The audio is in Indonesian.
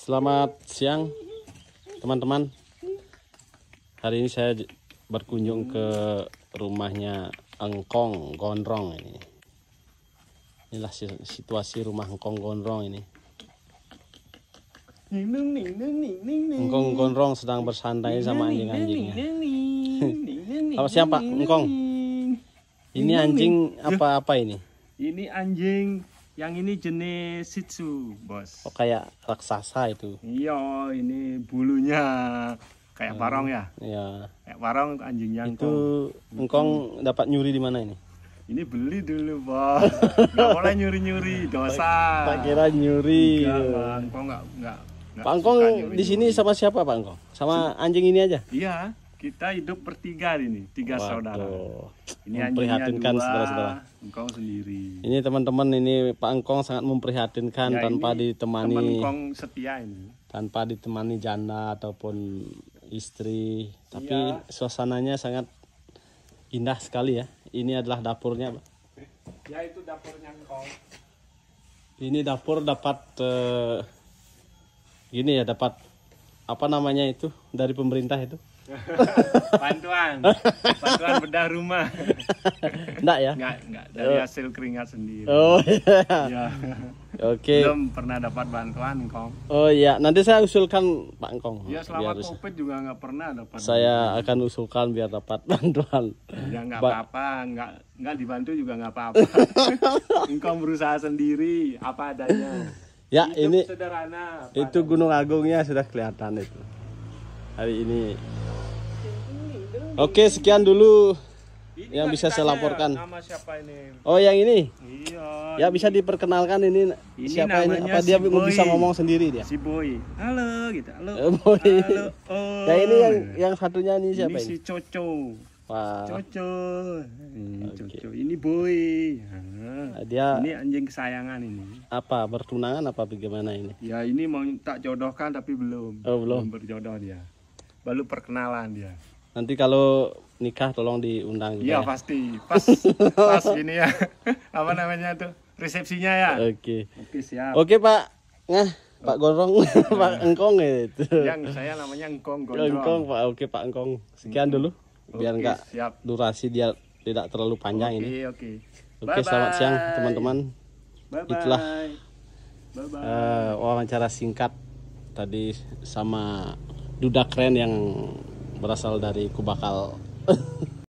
Selamat siang teman-teman. Hari ini saya berkunjung ke rumahnya Engkong Gondrong ini. Inilah situasi rumah Engkong Gondrong ini. Engkong Gondrong sedang bersantai sama anjing-anjingnya. apa siapa Engkong? Ini anjing apa-apa ini? Ini anjing yang ini jenis Sitsu, Bos. Oh, kayak raksasa itu. Iya, ini bulunya kayak hmm, parong ya. Iya. Kayak warong anjing yang Itu engkong hmm. dapat nyuri di mana ini? Ini beli dulu, Bos. Enggak boleh nyuri-nyuri, dosa. Tak kira nyuri. Enggak, enggak enggak Pak Angkong di sini sama siapa Pak Angkong? Sama anjing ini aja? Iya, kita hidup bertiga ini, tiga Waduh. saudara ini memprihatinkan saudara-saudara. Engkong sendiri. Ini teman-teman ini Pak Engkong sangat memprihatinkan ya, tanpa ditemani. Teman setia ini. Tanpa ditemani janda ataupun istri, tapi iya. suasananya sangat indah sekali ya. Ini adalah dapurnya, Pak. Ya itu dapurnya Engkong. Ini dapur dapat uh, eh, gini ya dapat apa namanya itu dari pemerintah itu? bantuan bantuan bedah rumah enggak ya enggak enggak dari oh. hasil keringat sendiri oh iya ya. oke okay. belum pernah dapat bantuan kong oh iya nanti saya usulkan pak kong ya selama biar covid juga nggak pernah dapat saya akan usulkan biar dapat bantuan ya nggak apa-apa nggak nggak dibantu juga enggak apa-apa kong berusaha sendiri apa adanya ya Hidup ini sederhana itu gunung agungnya sudah kelihatan itu hari ini Oke, sekian dulu ini yang bisa saya laporkan. Nama siapa ini? Oh, yang ini. Iya. Ya bisa diperkenalkan ini, ini siapa ini? Apa si dia boy. bisa ngomong sendiri dia? Si Boy. Halo gitu. Halo. Eh, Halo. Halo. Oh. Ya ini yang yang satunya ini siapa ini? Ini si Coco. Wah. Coco. Ini okay. Coco. Ini Boy. Nah, dia Ini anjing kesayangan ini. Apa bertunangan apa bagaimana ini? Ya ini mau tak jodohkan tapi belum. Oh, belum. belum berjodoh dia. Baru perkenalan dia. Nanti kalau nikah tolong diundang juga. Iya ya. pasti. Pas pas ini ya. Apa namanya tuh? Resepsinya ya. Oke. Oke siap. Oke, Pak. Nah, Pak Gorong, oh. Pak Engkong ya itu. Yang saya namanya Engkong Gorong. Engkong, Pak. Oke, Pak Engkong. Sekian hmm. dulu biar enggak durasi dia tidak terlalu panjang oke, ini. Oke, oke. Oke, selamat siang teman-teman. Bye bye. Itulah bye bye. Uh, wawancara singkat tadi sama Duda Keren yang berasal dari kubakal